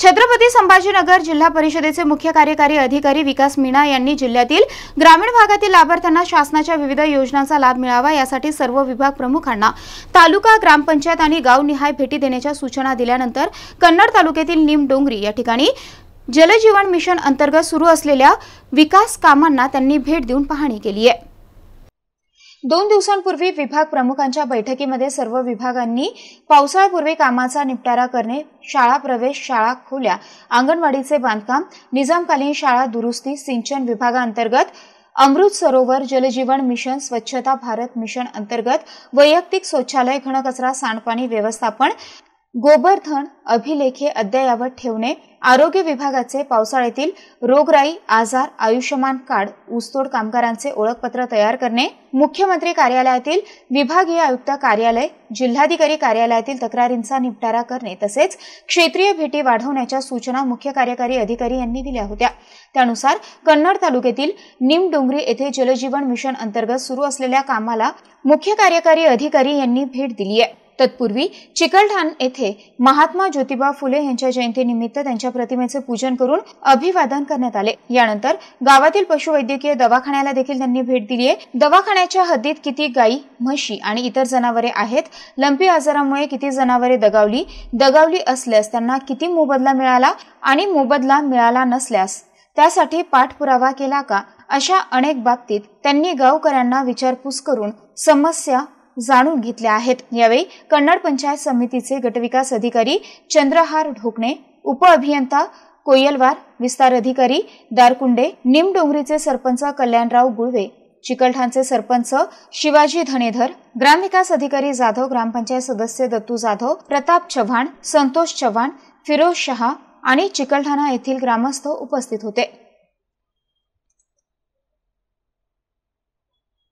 छत्रपती संभाजीनगर जिल्हा परिषदेचे मुख्य कार्यकारी अधिकारी विकास मीणा यांनी जिल्ह्यातील ग्रामीण भागातील लाभार्थ्यांना शासनाच्या विविध योजनांचा लाभ मिळावा यासाठी सर्व विभाग प्रमुखांना तालुका ग्रामपंचायत आणि गावनिहाय भेटी देण्याच्या सूचना दिल्यानंतर कन्नड तालुक्यातील निमडोंगरी या ठिकाणी जलजीवन मिशन अंतर्गत सुरू असलेल्या विकास कामांना त्यांनी भेट देऊन पाहणी केली आहे दोन दिवसांपूर्वी विभाग प्रमुखांच्या बैठकीमध्ये सर्व विभागांनी पावसाळ्यापूर्वी कामाचा निपटारा करणे शाळा प्रवेश शाळा खोल्या अंगणवाडीचे बांधकाम निजामकालीन शाळा दुरुस्ती सिंचन विभागांतर्गत अमृत सरोवर जलजीवन मिशन स्वच्छता भारत मिशन अंतर्गत वैयक्तिक शौचालय घनकचरा सांडपाणी व्यवस्थापन गोबरधन अभिलेखे अद्ययावत ठेवणे आरोग्य विभागाचे पावसाळ्यातील रोगराई आजार आयुष्यमान कार्ड ऊसतोड कामगारांचे ओळखपत्र तयार करणे मुख्यमंत्री कार्यालयातील विभागीय आयुक्त कार्यालय जिल्हाधिकारी कार्यालयातील तक्रारींचा निपटारा करणे तसेच क्षेत्रीय भेटी वाढवण्याच्या सूचना मुख्य कार्यकारी अधिकारी यांनी दिल्या होत्या त्यानुसार कन्नड तालुक्यातील निमडोंगरी येथे जलजीवन मिशन अंतर्गत सुरू असलेल्या कामाला मुख्य कार्यकारी अधिकारी यांनी भेट दिली आहे तत्पूर्वी चिकलठाण येथे महात्मा ज्योतिबा फुले यांच्या जयंतीनिमित्त त्यांच्या प्रतिमेचे पूजन करून अभिवादन करण्यात आले यानंतर गावातील पशुवैद्यकीय दवाखान्याला देखील त्यांनी भेट दिली आहे दवाखान्याच्या हद्दीत किती गायी म्हशी आणि इतर जनावरे आहेत लंपी आजारामुळे किती जनावरे दगावली दगावली असल्यास त्यांना किती मोबदला मिळाला आणि मोबदला मिळाला नसल्यास त्यासाठी पाठपुरावा केला का अशा अनेक बाबतीत त्यांनी गावकऱ्यांना विचारपूस करून समस्या जाणून घेतल्या आहेत यावेळी कन्नड पंचायत समितीचे गटविकास अधिकारी चंद्रहार ढोकणे उपअभियंता कोयलवार विस्तार अधिकारी दारकुंडे निमडोंगरीचे सरपंच कल्याणराव गुळवे चिकलठाणचे सरपंच शिवाजी धनेधर ग्रामविकास अधिकारी जाधव ग्रामपंचायत सदस्य दत्तू जाधव प्रताप चव्हाण संतोष चव्हाण फिरोज शहा आणि चिकलठाणा येथील ग्रामस्थ उपस्थित होते